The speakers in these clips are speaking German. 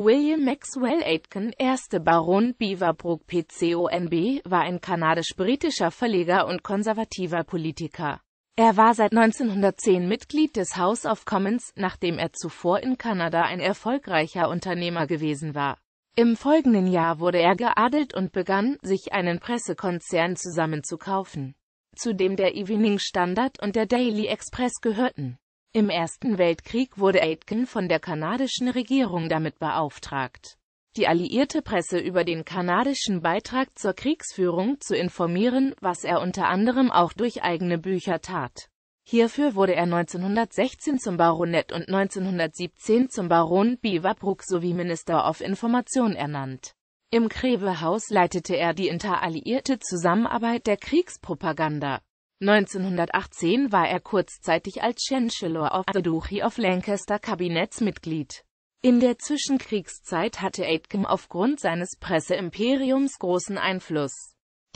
William Maxwell Aitken, erste Baron Beaverbrook PCONB, war ein kanadisch-britischer Verleger und konservativer Politiker. Er war seit 1910 Mitglied des House of Commons, nachdem er zuvor in Kanada ein erfolgreicher Unternehmer gewesen war. Im folgenden Jahr wurde er geadelt und begann, sich einen Pressekonzern zusammenzukaufen, zu dem der Evening Standard und der Daily Express gehörten. Im Ersten Weltkrieg wurde Aitken von der kanadischen Regierung damit beauftragt, die alliierte Presse über den kanadischen Beitrag zur Kriegsführung zu informieren, was er unter anderem auch durch eigene Bücher tat. Hierfür wurde er 1916 zum Baronet und 1917 zum Baron Beaverbrook sowie Minister of Information ernannt. Im Krewe-Haus leitete er die interalliierte Zusammenarbeit der Kriegspropaganda. 1918 war er kurzzeitig als Chancellor of the Duchy of Lancaster Kabinettsmitglied. In der Zwischenkriegszeit hatte Aitken aufgrund seines Presseimperiums großen Einfluss.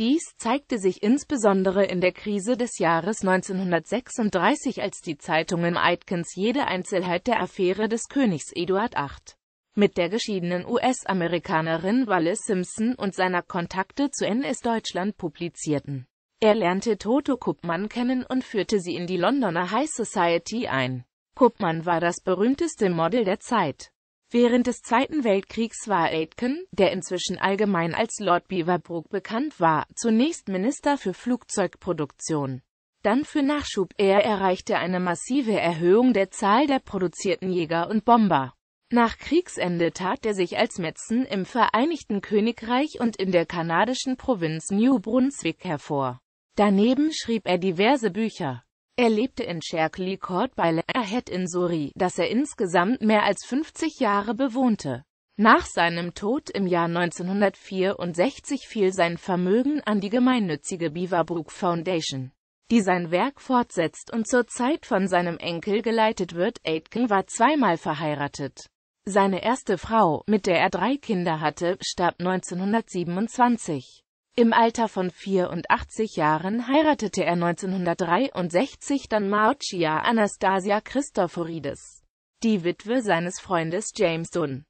Dies zeigte sich insbesondere in der Krise des Jahres 1936, als die Zeitungen Aitkens jede Einzelheit der Affäre des Königs Eduard VIII mit der geschiedenen US-Amerikanerin Wallace Simpson und seiner Kontakte zu NS-Deutschland publizierten. Er lernte Toto Kuppmann kennen und führte sie in die Londoner High Society ein. Kuppmann war das berühmteste Model der Zeit. Während des Zweiten Weltkriegs war Aitken, der inzwischen allgemein als Lord Beaverbrook bekannt war, zunächst Minister für Flugzeugproduktion. Dann für Nachschub. Er erreichte eine massive Erhöhung der Zahl der produzierten Jäger und Bomber. Nach Kriegsende tat er sich als Metzen im Vereinigten Königreich und in der kanadischen Provinz New Brunswick hervor. Daneben schrieb er diverse Bücher. Er lebte in Sherkley court bei Leherhead in Suri, das er insgesamt mehr als 50 Jahre bewohnte. Nach seinem Tod im Jahr 1964 fiel sein Vermögen an die gemeinnützige Beaverbrook Foundation, die sein Werk fortsetzt und zurzeit von seinem Enkel geleitet wird. Aitken war zweimal verheiratet. Seine erste Frau, mit der er drei Kinder hatte, starb 1927. Im Alter von 84 Jahren heiratete er 1963 dann Marcia Anastasia Christophorides, die Witwe seines Freundes James Dunn.